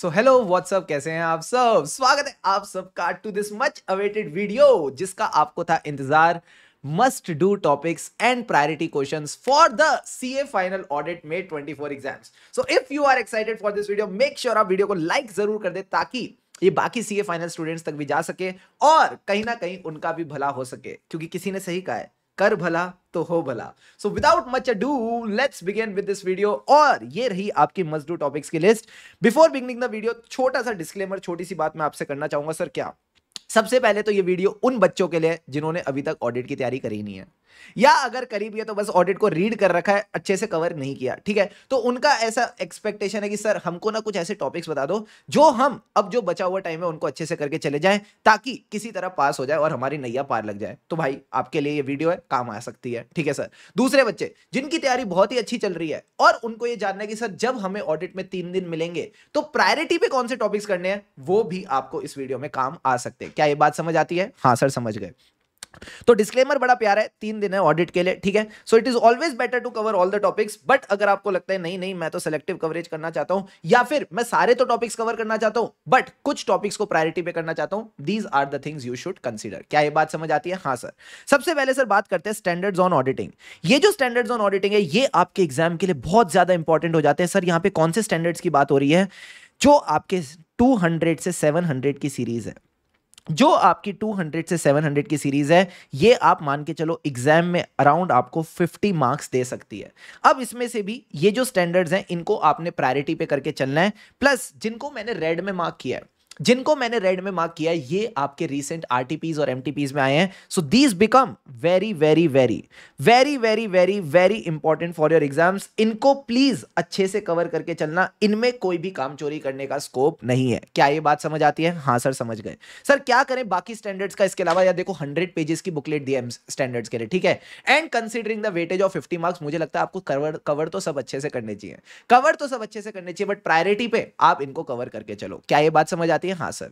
so hello what's up कैसे हैं आप सब स्वागत है आप का to this much awaited video जिसका आपको था इंतजार must do topics and priority question for the A final audit twenty four exam so if you are excited for this video make sure आप वीडियो को लाइक like जरूर कर दे ताकि ये बाकी सीए फाइनल स्टूडेंट्स तक भी जा सके और कहीं ना कहीं उनका भी भला हो सके क्योंकि किसी ने सही कहा है कर भला तो हो भला so without much ado let's begin with this video और ये रही आपकी मस्ट डू टॉपिक्स की list before beginning the video छोटा सा डिस्क्लेमर छोटी सी बात मैं आपसे करना चाहूंगा सर क्या सबसे पहले तो ये वीडियो उन बच्चों के लिए जिन्होंने अभी तक ऑडिट की तैयारी करी नहीं है या अगर करीब ये तो बस ऑडिट को रीड कर रखा है अच्छे से कवर नहीं किया ठीक है तो उनका ऐसा एक्सपेक्टेशन है कि सर हमको ना कुछ ऐसे टॉपिक्स बता दो जो हम अब जो बचा हुआ टाइम है उनको अच्छे से करके चले जाएं ताकि किसी तरह पास हो जाए और हमारी नैया पार लग जाए तो भाई आपके लिए ये वीडियो है काम आ सकती है ठीक है सर दूसरे बच्चे जिनकी तैयारी बहुत ही अच्छी चल रही है और उनको ये जानना है कि सर जब हमें ऑडिट में तीन दिन मिलेंगे तो प्रायोरिटी पे कौन से टॉपिक्स करने हैं वो भी आपको इस वीडियो में काम आ सकते हैं क्या ये बात समझ आती है हाँ सर समझ गए तो डिस्क्लेमर बड़ा प्यारा है तीन दिन है ऑडिट के लिए ठीक है so it is always better to cover all the topics but अगर आपको लगता है नहीं नहीं मैं तो सेलेक्टिव कवरेज करना चाहता हूं या फिर मैं सारे तो टॉपिक्स कवर करना चाहता हूं बट कुछ टॉपिक्स को प्रायोरिटी पे करना चाहता हूं these are the things you should consider क्या ये बात समझ आती है हाँ सर सबसे पहले सर बात करते हैं स्टैंडर्ड्स ऑन ऑडिटिंग ये जो स्टैंडर्ड्स ऑन ऑडिटिंग है ये आपके एग्जाम के लिए बहुत ज्यादा इंपॉर्टेंट हो जाते हैं सर यहाँ पे कौन से स्टैंडर्ड्स की बात हो रही है जो आपके 200 से 700 की सीरीज है जो आपकी 200 से 700 की सीरीज है ये आप मान के चलो एग्जाम में अराउंड आपको 50 मार्क्स दे सकती है अब इसमें से भी ये जो स्टैंडर्ड्स हैं इनको आपने प्रायोरिटी पे करके चलना है प्लस जिनको मैंने रेड में मार्क किया है जिनको मैंने रेड में मार्क किया ये आपके रीसेंट आरटीपीज और एमटीपीज में आए हैं so these become very very very very very very very important for your exams इनको प्लीज अच्छे से कवर करके चलना इनमें कोई भी काम चोरी करने का स्कोप नहीं है क्या ये बात समझ आती है हाँ सर समझ गए सर क्या करें बाकी स्टैंडर्ड्स का इसके अलावा या देखो हंड्रेड पेजेस की बुकलेट दी स्टैंडर्ड्स के लिए ठीक है and considering the weightage of fifty marks मुझे लगता है आपको कवर कवर तो सब अच्छे से करने चाहिए कवर तो सब अच्छे से करने चाहिए बट प्रायोरिटी पे आप इनको कवर करके चलो क्या ये बात समझ आती है 哈萨。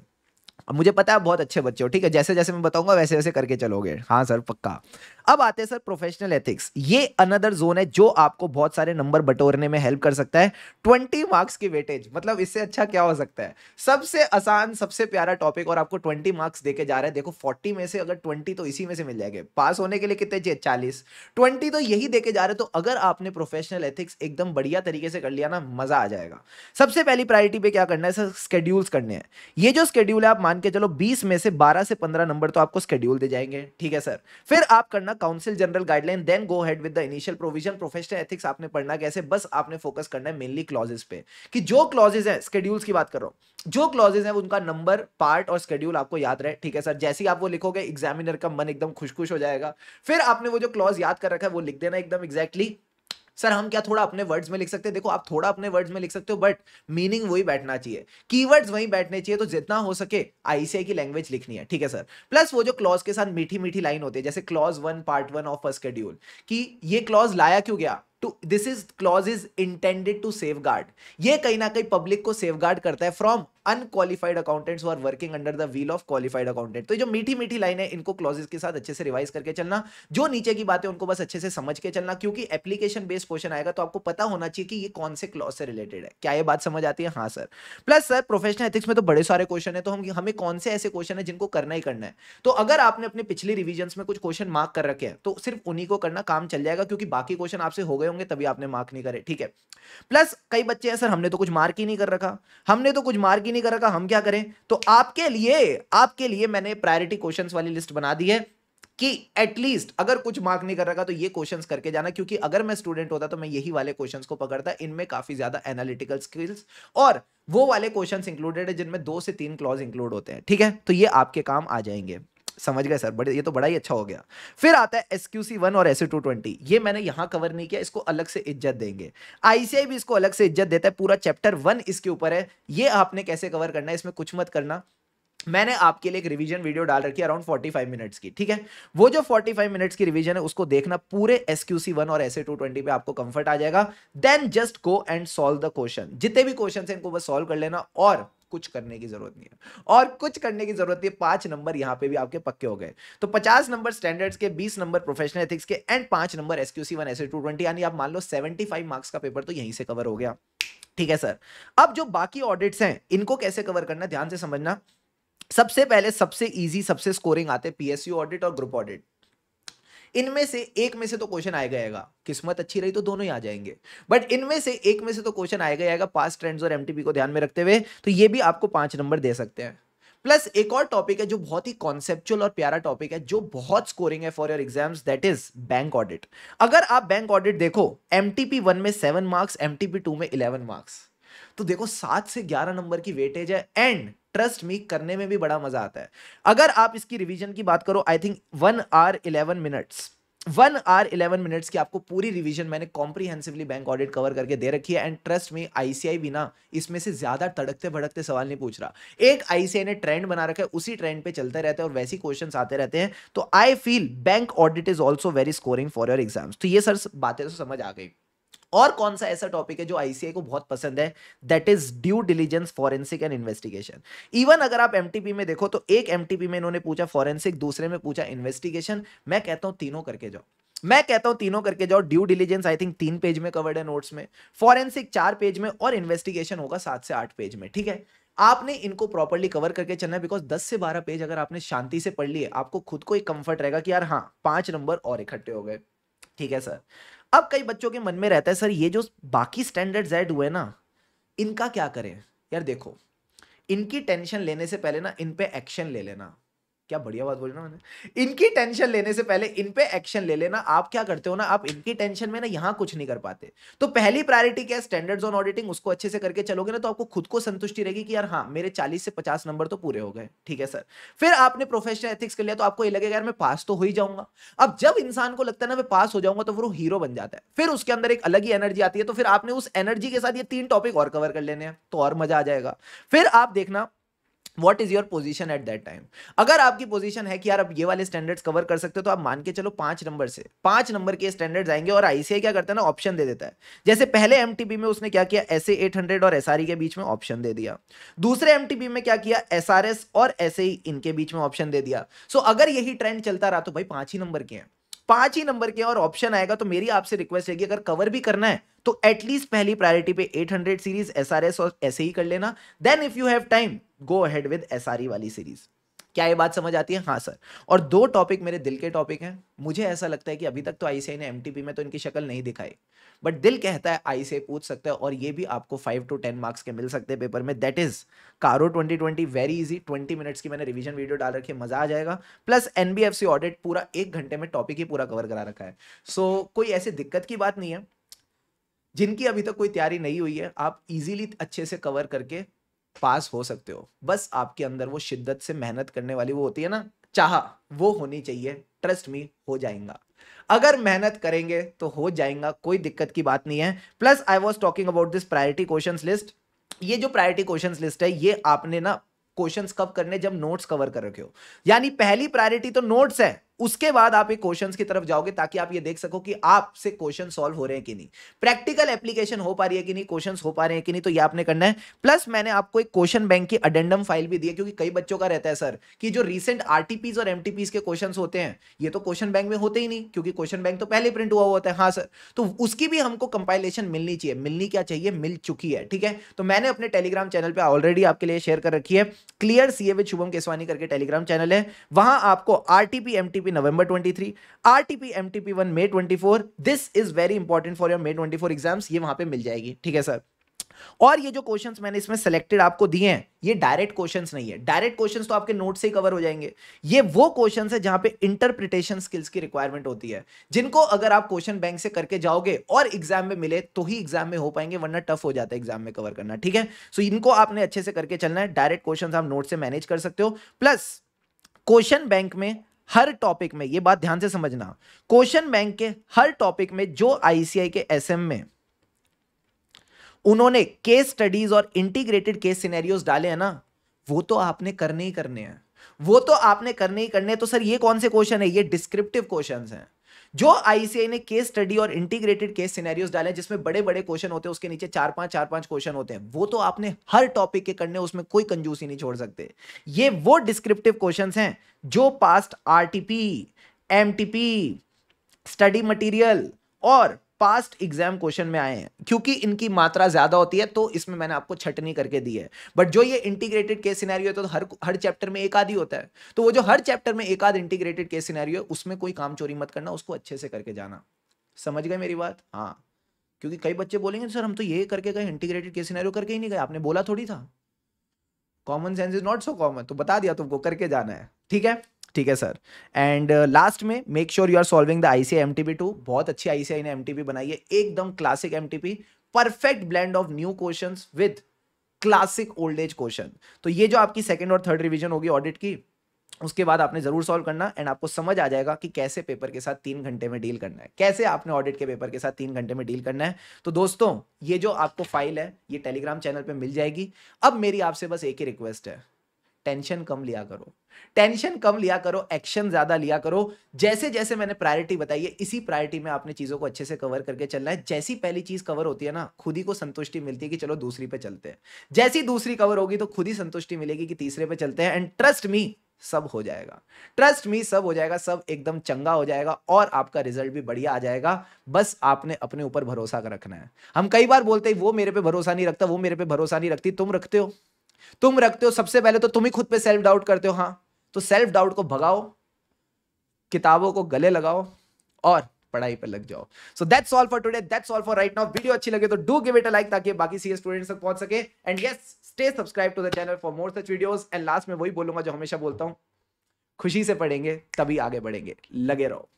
अब मुझे पता है बहुत अच्छे बच्चे हो ठीक है जैसे जैसे मैं बताऊंगा वैसे वैसे करके चलोगे हाँ सर पक्का अब आते हैं सर प्रोफेशनल एथिक्स ये अनदर जोन है जो आपको बहुत सारे नंबर बटोरने में हेल्प कर सकता है ट्वेंटी मार्क्स की वेटेज मतलब इससे अच्छा क्या हो सकता है सबसे आसान सबसे प्यारा टॉपिक और आपको ट्वेंटी मार्क्स देके जा रहे हैं देखो फोर्टी में से अगर ट्वेंटी तो इसी में से मिल जाएंगे पास होने के लिए कितने चाहिए चालीस ट्वेंटी तो यही देके जा रहे तो अगर आपने प्रोफेशनल एथिक्स एकदम बढ़िया तरीके से कर लिया ना मजा आ जाएगा सबसे पहली प्रायोरिटी पे क्या करना है सर स्केड्यूल्स करने हैं ये जो स्केड्यूल है आप मान के चलो 20 में से 12 से 15 नंबर तो आपको स्केड्यूल दे जाएंगे ठीक है सर फिर आप करना council general guideline then go ahead with the initial provision professional ethics आपने पढ़ना कैसे बस आपने फोकस करना है मेनली क्लॉजेस पे कि जो क्लॉजेस हैं स्केड्यूल्स की बात कर रहा हूँ जो क्लॉजेस हैं उनका नंबर पार्ट और स्केड्यूल आपको याद रहे ठीक है सर जैसे ही आप वो लिखोगे एग्जामिनर का मन एकदम खुश खुश हो जाएगा फिर आपने वो जो क्लॉज याद कर रखा है वो लिख देना एकदम एग्जैक्टली exactly सर हम क्या थोड़ा अपने वर्ड्स में लिख सकते हैं देखो आप थोड़ा अपने वर्ड्स में लिख सकते हो बट मीनिंग वही बैठना चाहिए कीवर्ड्स वही बैठने चाहिए तो जितना हो सके आईसीआई की लैंग्वेज लिखनी है ठीक है सर प्लस वो जो क्लॉज के साथ मीठी मीठी लाइन होती है जैसे clause one part one of first schedule कि ये क्लॉज लाया क्यों गया to this is clause is intended to safeguard ये कहीं ना कहीं पब्लिक को सेफ गार्ड करता है from unqualified accountants are working under the wheel of qualified accountant तो जो मीठी मीठी लाइन है इनको क्लॉजेस के साथ अच्छे से रिवाइज करके चलना जो नीचे की बातें उनको बस अच्छे से समझ के चलना क्योंकि एप्लीकेशन बेस्ड क्वेश्चन आएगा तो आपको पता होना चाहिए कि ये कौन से क्लॉज से रिलेटेड है क्या ये बात समझ आती है हाँ sir plus sir professional ethics में तो बड़े सारे क्वेश्चन है तो हम हमें कौन से ऐसे क्वेश्चन है जिनको करना ही करना है तो अगर आपने अपने पिछले रिविजन में कुछ क्वेश्चन मार्क कर रखे हैं तो सिर्फ उन्हीं को करना काम चल जाएगा क्योंकि बाकी क्वेश्चन आपसे हो गए होंगे तभी आपने मार्क नहीं करे ठीक है प्लस कई बच्चे हैं सर हमने तो कुछ मार्क ही नहीं कर रखा हमने तो कुछ मार्क ही नहीं नहीं कर रखा हम क्या करें तो आपके लिए आपके लिए मैंने प्रायोरिटी क्वेश्चन वाली लिस्ट बना दी है कि एटलीस्ट अगर कुछ मार्क नहीं कर रखा तो ये क्वेश्चंस करके जाना क्योंकि अगर मैं स्टूडेंट होता तो मैं यही वाले क्वेश्चंस को पकड़ता इनमें काफी ज्यादा एनालिटिकल स्किल्स और वो वाले क्वेश्चंस इंक्लूडेड है जिनमें दो से तीन क्लॉज इंक्लूड होते हैं ठीक है तो ये आपके काम आ जाएंगे समझ गए सर बड़े ये तो बड़ा ही अच्छा हो गया फिर आता है एस क्यू सी वन और एस टू ट्वेंटी ये मैंने यहां कवर नहीं किया इसको अलग से इज्जत देंगे आईसीआई भी इसको अलग से इज्जत देता है पूरा चैप्टर वन इसके ऊपर है ये आपने कैसे कवर करना है इसमें कुछ मत करना मैंने आपके लिए एक रिवीजन वीडियो डाल रखी है अराउंड 45 मिनट्स की ठीक है वो जो 45 मिनट्स की रिवीजन है उसको देखना पूरे एस क्यू सी वन और एस ए टू ट्वेंटी पे आपको कंफर्ट आ जाएगा then just go and solve the question जितने भी क्वेश्चन है इनको बस सॉल्व कर लेना और कुछ करने की जरूरत नहीं है और कुछ करने की जरूरत नहीं है पांच नंबर यहाँ पे भी आपके पक्के हो गए तो पचास नंबर स्टैंडर्ड्स के बीस नंबर प्रोफेशनल एथिक्स के एंड पांच number SQC one S two twenty यानी आप मान लो सेवेंटी फाइव मार्क्स का पेपर तो यहीं से कवर हो गया ठीक है सर अब जो बाकी ऑडिट्स हैं इनको कैसे कवर करना ध्यान से समझना सबसे पहले सबसे इजी सबसे स्कोरिंग आते हैं पीएसयू ऑडिट और ग्रुप ऑडिट इनमें से एक में से तो क्वेश्चन आएगा आएगा किस्मत अच्छी रही तो दोनों ही आ जाएंगे बट इनमें से एक में से तो क्वेश्चन आएगा आएगा पास ट्रेंड्स और एमटीपी को ध्यान में रखते हुए तो ये भी आपको पांच नंबर दे सकते हैं प्लस एक और टॉपिक है जो बहुत ही कॉन्सेप्चुअल और प्यारा टॉपिक है जो बहुत स्कोरिंग है for your exams that is bank audit अगर आप बैंक ऑडिट देखो एम टी वन में seven marks M T two में इलेवन मार्क्स तो देखो सात से ग्यारह नंबर की वेटेज है एंड ट्रस्ट मी करने में भी बड़ा मजा आता है अगर आप इसकी रिवीजन की बात करो I think one or eleven minutes one or eleven minutes की आपको पूरी रिवीजन मैंने कॉम्प्रीहेंसिवली बैंक ऑडिट कवर करके दे रखी है एंड ट्रस्ट में आईसीआई बिना इसमें से ज्यादा तड़कते भड़कते सवाल नहीं पूछ रहा एक आईसीआई ने ट्रेंड बना रखा है उसी ट्रेंड पे चलते रहते हैं और वैसे क्वेश्चन आते रहते हैं तो I feel bank audit is also very scoring for your exams तो ये सर बातें तो समझ आ गई और कौन सा ऐसा टॉपिक है जो आईसीआई को बहुत पसंद है that is due diligence forensic and investigation even अगर आप एमटीपी में देखो तो एक एमटीपी में इन्होंने पूछा फॉरेंसिक दूसरे में पूछा इन्वेस्टिगेशन मैं कहता हूं तीनों करके जाओ मैं कहता हूं तीनों करके जाओ ड्यू डिलीजेंस आई थिंक तीन पेज में कवर्ड है नोट्स में फॉरेंसिक चार पेज में और इन्वेस्टिगेशन होगा सात से आठ पेज में ठीक है आपने इनको प्रॉपरली कवर करके चलना है बिकॉज 10 से 12 पेज अगर आपने शांति से पढ़ लिए आपको खुद को एक कंफर्ट रहेगा कि यार हाँ पांच नंबर और इकट्ठे हो गए ठीक है सर अब कई बच्चों के मन में रहता है सर ये जो बाकी स्टैंडर्ड जेड हुए ना इनका क्या करें यार देखो इनकी टेंशन लेने से पहले ना इन पे एक्शन ले लेना क्या बढ़िया बात बोल रहा मैंने इनकी टेंशन लेने से पहले इन पे एक्शन ले लेना आप क्या करते हो ना आप इनकी टेंशन में ना यहाँ कुछ नहीं कर पाते तो पहली प्रायोरिटी क्या है स्टैंडर्ड्स ऑन ऑडिटिंग उसको अच्छे से करके चलोगे ना तो आपको खुद को संतुष्टि रहेगी कि यार हाँ मेरे चालीस से पचास नंबर तो पूरे हो गए ठीक है सर फिर आपने प्रोफेशनल एथिक्स कर लिया तो आपको ये लगेगा यार मैं पास तो हो ही जाऊंगा अब जब इंसान को लगता है ना मैं पास हो जाऊंगा तो वो हीरो बन जाता है फिर उसके अंदर एक अलग ही एनर्जी आती है तो फिर आपने उस एनर्जी के साथ ये तीन टॉपिक और कवर कर लेने हैं तो और मजा आ जाएगा फिर आप देखना what is your position at that time अगर आपकी पोजिशन है कि यार अब ये वाले स्टैंडर्ड्स कवर कर सकते हो तो आप मान के चलो पांच नंबर से पांच नंबर के स्टैंडर्ड्स आएंगे और आईसीआई क्या करता है ना ऑप्शन दे देता है जैसे पहले एम में उसने क्या किया एस एट हंड्रेड और एस e के बीच में ऑप्शन दे दिया दूसरे एम में क्या किया एस और एस इनके बीच में ऑप्शन दे दिया सो so, अगर यही ट्रेंड चलता रहा तो भाई पांच ही नंबर के हैं पांच ही नंबर के और ऑप्शन आएगा तो मेरी आपसे रिक्वेस्ट है कि अगर कवर भी करना है तो एटलीस्ट पहली प्रायोरिटी पे 800 सीरीज एसआरएस और ऐसे ही कर लेना then if you have time go ahead with S वाली सीरीज क्या ये बात समझ आती है हाँ सर और दो टॉपिक मेरे दिल के टॉपिक हैं मुझे ऐसा लगता है कि अभी तक तो आई ने एम में तो इनकी शक्ल नहीं दिखाई बट दिल कहता है आई पूछ सकता है और ये भी आपको फाइव टू टेन मार्क्स के मिल सकते हैं पेपर में that is CARO twenty twenty very easy twenty minutes की मैंने रिवीजन वीडियो डाल रखी है मजा आ जाएगा प्लस एन ऑडिट पूरा एक घंटे में टॉपिक ही पूरा कवर करा रखा है सो so, कोई ऐसी दिक्कत की बात नहीं है जिनकी अभी तक तो कोई तैयारी नहीं हुई है आप इजीली अच्छे से कवर करके पास हो सकते हो बस आपके अंदर वो शिद्दत से मेहनत करने वाली वो होती है ना चाह वो होनी चाहिए ट्रस्ट मी हो जाएगा अगर मेहनत करेंगे तो हो जाएगा कोई दिक्कत की बात नहीं है plus I was talking about this priority question list ये जो प्रायोरिटी क्वेश्चन लिस्ट है ये आपने ना क्वेश्चन कब करने जब नोट्स कवर कर रखे हो यानी पहली प्रायोरिटी तो नोट्स है उसके बाद आप एक क्वेश्चंस की तरफ जाओगे ताकि आप ये देख सको कि आपसे क्वेश्चन सॉल्व हो रहे हैं कि नहीं प्रैक्टिकल एप्लीकेशन हो पा रही है कि नहीं क्वेश्चन हो पा रहे हैं कि नहीं तो ये आपने करना है प्लस मैंने आपको एक क्वेश्चन बैंक की अडेंडम फाइल भी दी है क्योंकि कई बच्चों का रहता है सर कि जो रिसेंट आरटीपीज और एमटीपीज के क्वेश्चन होते हैं ये तो क्वेश्चन बैंक में होते ही नहीं क्योंकि क्वेश्चन बैंक तो पहले प्रिंट हुआ होता है हाँ सर तो उसकी भी हमको कंपाइलेशन मिलनी चाहिए मिलनी क्या चाहिए मिल चुकी है ठीक है तो मैंने अपने टेलीग्राम चैनल पर ऑलरेडी आपके लिए शेयर कर रखी है clear CA with Shubham Keswani करके टेलीग्राम चैनल है वहां आपको RTP MTP MTP November 23 RTP MTP 1 मई 24 this is very important for your मई 24 एग्जाम्स ये वहां पे मिल जाएगी ठीक है सर और ये जो क्वेश्चंस मैंने इसमें सेलेक्टेड आपको दिए हैं ये डायरेक्ट क्वेश्चंस नहीं है डायरेक्ट क्वेश्चंस तो आपके नोट से ही कवर हो जाएंगे ये वो क्वेश्चंस है जहां पे इंटरप्रिटेशन स्किल्स की रिक्वायरमेंट होती है जिनको अगर आप क्वेश्चन बैंक से करके जाओगे और एग्जाम में मिले तो ही एग्जाम में हो पाएंगे वरना टफ हो जाता है एग्जाम में कवर करना ठीक है सो इनको आपने अच्छे से करके चलना है डायरेक्ट क्वेश्चन आप नोट से मैनेज कर सकते हो प्लस क्वेश्चन बैंक में हर टॉपिक में ये बात ध्यान से समझना क्वेश्चन बैंक के हर टॉपिक में जो आईसीआई के एसएम में उन्होंने केस स्टडीज और इंटीग्रेटेड केस सिनेरियोस डाले हैं ना वो तो आपने करने ही करने हैं वो तो आपने करने ही करने हैं तो सर ये कौन से क्वेश्चन है ये डिस्क्रिप्टिव क्वेश्चन हैं जो आईसीआई ने केस स्टडी और इंटीग्रेटेड केस सिनेरियोस डाले जिसमें बड़े बड़े क्वेश्चन होते हैं उसके नीचे चार पांच चार पांच क्वेश्चन होते हैं वो तो आपने हर टॉपिक के करने उसमें कोई कंजूसी नहीं छोड़ सकते ये वो डिस्क्रिप्टिव क्वेश्चन हैं जो past or MTP study material और पास्ट एग्जाम क्वेश्चन में आए हैं क्योंकि इनकी मात्रा ज्यादा होती है तो इसमें मैंने आपको छटनी करके दी है बट जो ये इंटीग्रेटेड केस सिनेरियो है तो हर हर चैप्टर में एक आधी होता है तो वो जो हर चैप्टर में एक आध इंटीग्रेटेड केस सिनेरियो है उसमें कोई काम चोरी मत करना उसको अच्छे से करके जाना समझ गए मेरी बात हाँ क्योंकि कई बच्चे बोलेंगे सर हम तो ये करके गए इंटीग्रेटेड केस सिनेरियो करके ही नहीं गए आपने बोला थोड़ी था common sense is not so common तो बता दिया तुमको करके जाना है ठीक है ठीक है सर एंड लास्ट में make sure you are solving the ICAI M TP two बहुत अच्छी आईसीआई ने एम टीपी बनाई है एकदम classic M P perfect blend of new question with classic old age question तो ये जो आपकी सेकेंड और थर्ड रिविजन होगी ऑडिट की उसके बाद आपने जरूर सॉल्व करना एंड आपको समझ आ जाएगा कि कैसे पेपर के साथ तीन घंटे में डील करना है कैसे आपने ऑडिट के पेपर के साथ तीन घंटे में डील करना है तो दोस्तों ये जो आपको फाइल है ये टेलीग्राम चैनल पे मिल जाएगी अब मेरी आपसे बस एक ही रिक्वेस्ट है टेंशन कम लिया करो टेंशन कम लिया करो एक्शन ज्यादा लिया करो जैसे जैसे मैंने प्रायोरिटी बताई है इसी प्रायोरिटी में आपने चीजों को अच्छे से कवर करके चलना है जैसी पहली चीज कवर होती है ना खुद ही को संतुष्टि मिलती है कि चलो दूसरी पे चलते हैं जैसी दूसरी कवर होगी तो खुद ही संतुष्टि मिलेगी कि तीसरे पे चलते हैं एंड ट्रस्ट मी सब हो जाएगा ट्रस्ट मी सब हो जाएगा सब एकदम चंगा हो जाएगा और आपका रिजल्ट भी बढ़िया आ जाएगा बस आपने अपने ऊपर भरोसा कर रखना है हम कई बार बोलते हैं वो मेरे पे भरोसा नहीं रखता वो मेरे पे भरोसा नहीं रखती तुम रखते हो तुम रखते हो सबसे पहले तो तुम ही खुद पे सेल्फ डाउट करते हो हाँ तो सेल्फ डाउट को भगाओ किताबों को गले लगाओ और पढ़ाई पर लग जाओ so that's all for today that's all for right now video अच्छी लगे तो do give it a like ताकि बाकी सीए स्टूडेंट्स तक पहुंच सके and yes stay subscribe to the channel for more such videos and last में वही बोलूंगा जो हमेशा बोलता हूं खुशी से पढ़ेंगे तभी आगे बढ़ेंगे लगे रहो